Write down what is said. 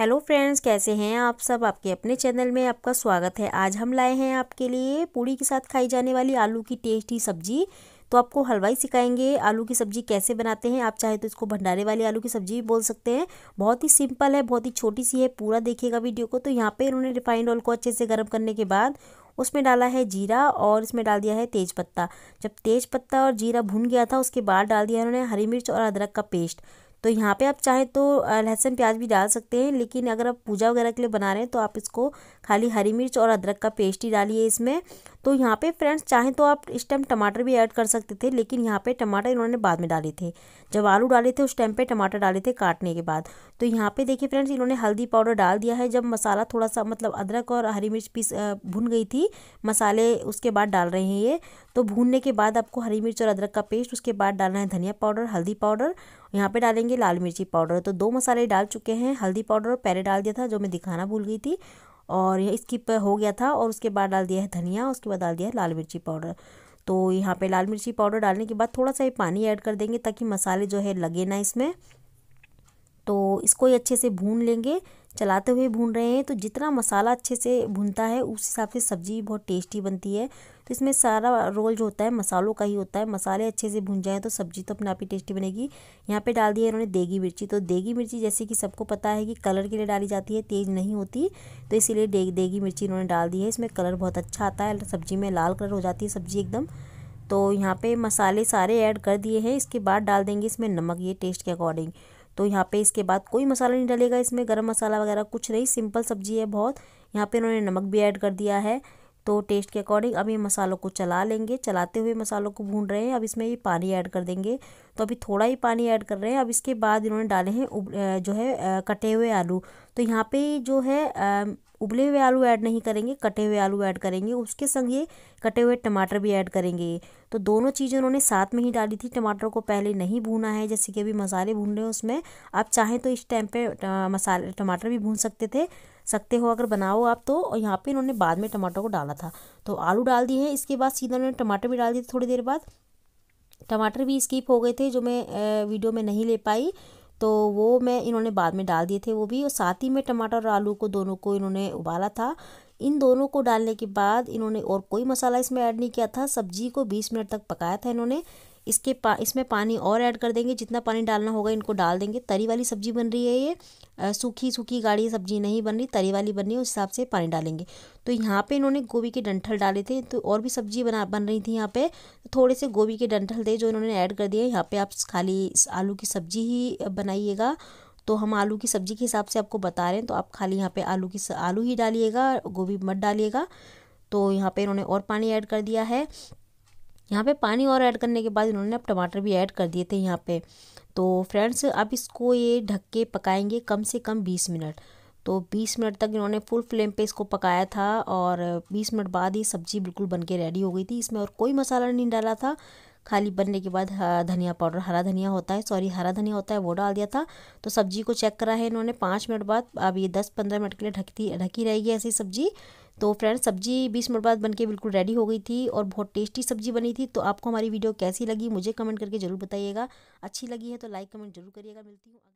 hello friends कैसे हैं आप सब आपके अपने चैनल में आपका स्वागत है आज हम लाए हैं आपके लिए पूड़ी के साथ खाई जाने वाली आलू की टेस्टी सब्जी तो आपको हलवाई सिखाएंगे आलू की सब्जी कैसे बनाते हैं आप चाहे तो इसको भंडारे वाली आलू की सब्जी भी बोल सकते हैं बहुत ही सिंपल है बहुत ही छोटी सी है पूरा देखिएगा वीडियो को तो यहाँ पर इन्होंने रिफाइंड ऑयल को अच्छे से गर्म करने के बाद उसमें डाला है जीरा और इसमें डाल दिया है तेज पत्ता जब तेज पत्ता और जीरा भुन गया था उसके बाद डाल दिया उन्होंने हरी मिर्च और अदरक का पेस्ट तो यहाँ पे आप चाहें तो लहसुन प्याज भी डाल सकते हैं लेकिन अगर आप पूजा वगैरह के लिए बना रहे हैं तो आप इसको खाली हरी मिर्च और अदरक का पेस्ट ही डालिए इसमें तो यहाँ पे फ्रेंड्स चाहें तो आप इस टाइम टमाटर भी ऐड कर सकते थे लेकिन यहाँ पे टमाटर इन्होंने बाद में डाले थे जब आलू डाले थे उस टाइम पे टमाटर डाले थे काटने के बाद तो यहाँ पे देखिए फ्रेंड्स इन्होंने हल्दी पाउडर डाल दिया है जब मसाला थोड़ा सा मतलब अदरक और हरी मिर्च पीस भुन गई थी मसाले उसके बाद डाल रहे हैं ये तो भूनने के बाद आपको हरी मिर्च और अदरक का पेस्ट उसके बाद डालना है धनिया पाउडर हल्दी पाउडर यहाँ पे डालेंगे लाल मिर्ची पाउडर तो दो मसाले डाल चुके हैं हल्दी पाउडर और पैरे डाल दिया था जो मैं दिखाना भूल गई थी और यह स्किप हो गया था और उसके बाद डाल दिया है धनिया उसके बाद डाल दिया है लाल मिर्ची पाउडर तो यहाँ पे लाल मिर्ची पाउडर डालने के बाद थोड़ा सा ये पानी ऐड कर देंगे ताकि मसाले जो है लगे ना इसमें तो इसको ही अच्छे से भून लेंगे चलाते हुए भून रहे हैं तो जितना मसाला अच्छे से भुनता है उस हिसाब से सब्ज़ी बहुत टेस्टी बनती है तो इसमें सारा रोल जो होता है मसालों का ही होता है मसाले अच्छे से भुन जाएँ तो सब्ज़ी तो अपने आप ही टेस्टी बनेगी यहाँ पे डाल दिया इन्होंने देगी मिर्ची तो देगी मिर्ची जैसे कि सबको पता है कि कलर के लिए डाली जाती है तेज़ नहीं होती तो इसीलिए दे, देगी मिर्ची इन्होंने डाल दी है इसमें कलर बहुत अच्छा आता है सब्ज़ी में लाल कलर हो जाती है सब्ज़ी एकदम तो यहाँ पे मसाले सारे ऐड कर दिए हैं इसके बाद डाल देंगे इसमें नमक ये टेस्ट के अकॉर्डिंग तो यहाँ पे इसके बाद कोई मसाला नहीं डलेगा इसमें गरम मसाला वगैरह कुछ नहीं सिंपल सब्जी है बहुत यहाँ पे इन्होंने नमक भी ऐड कर दिया है तो टेस्ट के अकॉर्डिंग अब ये मसालों को चला लेंगे चलाते हुए मसालों को भून रहे हैं अब इसमें ये पानी ऐड कर देंगे तो अभी थोड़ा ही पानी ऐड कर रहे हैं अब इसके बाद इन्होंने डाले हैं जो है कटे हुए आलू तो यहाँ पे जो है उबले हुए आलू ऐड नहीं करेंगे कटे हुए आलू ऐड करेंगे उसके संग ये कटे हुए टमाटर भी ऐड करेंगे तो दोनों चीज़ें उन्होंने साथ में ही डाली थी टमाटर को पहले नहीं भूना है जैसे कि अभी मसाले भून रहे हैं उसमें आप चाहें तो इस टाइम पर मसाले टमाटर भी भून सकते थे सकते हो अगर बनाओ आप तो और यहाँ पे इन्होंने बाद में टमाटर को डाला था तो आलू डाल दिए हैं इसके बाद सीधा उन्होंने टमाटर भी डाल दिए थोड़ी देर बाद टमाटर भी स्किप हो गए थे जो मैं वीडियो में नहीं ले पाई तो वो मैं इन्होंने बाद में डाल दिए थे वो भी और साथ ही में टमाटर और आलू को दोनों को इन्होंने उबाला था इन दोनों को डालने के बाद इन्होंने और कोई मसाला इसमें ऐड नहीं किया था सब्जी को 20 मिनट तक पकाया था इन्होंने इसके पा इसमें पानी और ऐड कर देंगे जितना पानी डालना होगा इनको डाल देंगे तरी वाली सब्जी बन रही है ये सूखी सूखी गाढ़ी सब्जी नहीं बन रही तरी वाली बन रही है उस हिसाब से पानी डालेंगे तो यहाँ पे इन्होंने गोभी के डंठल डाले थे तो और भी सब्जी बना बन रही थी यहाँ पे थोड़े से गोभी के डंठल थे जो इन्होंने ऐड कर दिया यहाँ पर आप खाली आलू की सब्जी ही बनाइएगा तो हम आलू की सब्ज़ी के हिसाब से आपको बता रहे हैं तो आप खाली यहाँ पर आलू की आलू ही डालिएगा गोभी मत डालिएगा तो यहाँ पे इन्होंने और पानी ऐड कर दिया है यहाँ पे पानी और ऐड करने के बाद इन्होंने अब टमाटर भी ऐड कर दिए थे यहाँ पे तो फ्रेंड्स अब इसको ये ढक के पकाएंगे कम से कम बीस मिनट तो 20 मिनट तक इन्होंने फुल फ्लेम पे इसको पकाया था और 20 मिनट बाद ये सब्ज़ी बिल्कुल बन के रेडी हो गई थी इसमें और कोई मसाला नहीं डाला था खाली बनने के बाद धनिया पाउडर हरा धनिया होता है सॉरी हरा धनिया होता है वो डाल दिया था तो सब्जी को चेक करा है इन्होंने पाँच मिनट बाद अब ये दस पंद्रह मिनट के लिए ढकती ढकी रहेगी ऐसी सब्जी तो फ्रेंड्स सब्जी बीस मिनट बाद बनके बिल्कुल रेडी हो गई थी और बहुत टेस्टी सब्जी बनी थी तो आपको हमारी वीडियो कैसी लगी मुझे कमेंट करके ज़रूर बताइएगा अच्छी लगी है तो लाइक कमेंट जरूर करिएगा मिलती हूँ